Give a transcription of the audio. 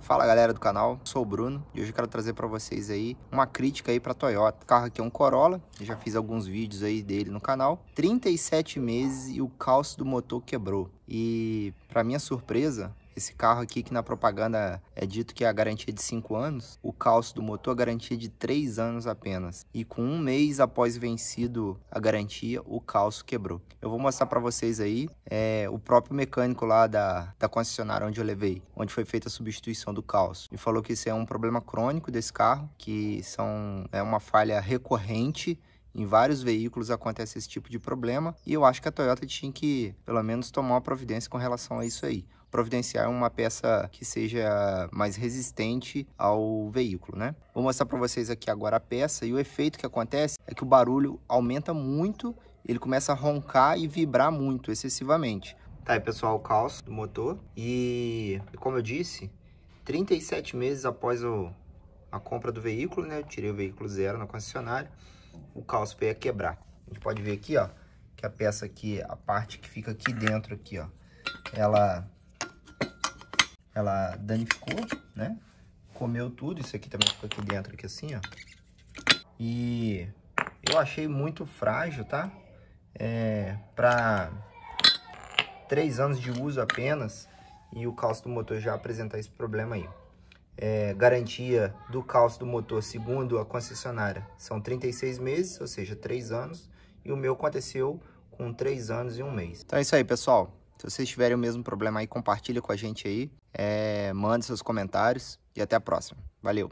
Fala galera do canal, sou o Bruno e hoje eu quero trazer para vocês aí uma crítica aí para Toyota. O carro aqui é um Corolla, já fiz alguns vídeos aí dele no canal. 37 meses e o calço do motor quebrou. E para minha surpresa, esse carro aqui que na propaganda é dito que é a garantia de 5 anos, o calço do motor é garantia de 3 anos apenas. E com um mês após vencido a garantia, o calço quebrou. Eu vou mostrar para vocês aí é, o próprio mecânico lá da, da concessionária onde eu levei, onde foi feita a substituição do calço. Me falou que isso é um problema crônico desse carro, que são, é uma falha recorrente em vários veículos acontece esse tipo de problema e eu acho que a Toyota tinha que, pelo menos, tomar uma providência com relação a isso aí providenciar uma peça que seja mais resistente ao veículo, né? Vou mostrar para vocês aqui agora a peça e o efeito que acontece é que o barulho aumenta muito, ele começa a roncar e vibrar muito, excessivamente. Tá aí, pessoal, o calço do motor e, como eu disse, 37 meses após o, a compra do veículo, né? Eu tirei o veículo zero na concessionária, o calço veio a quebrar. A gente pode ver aqui, ó, que a peça aqui, a parte que fica aqui dentro aqui, ó, ela ela danificou, né? Comeu tudo, isso aqui também ficou aqui dentro, aqui assim, ó. E eu achei muito frágil, tá? É, para três anos de uso apenas e o calço do motor já apresentar esse problema aí. É, garantia do calço do motor, segundo a concessionária, são 36 meses, ou seja, três anos. E o meu aconteceu com três anos e um mês. Então é isso aí, pessoal. Se vocês tiverem o mesmo problema aí, compartilha com a gente aí. É, manda seus comentários e até a próxima. Valeu!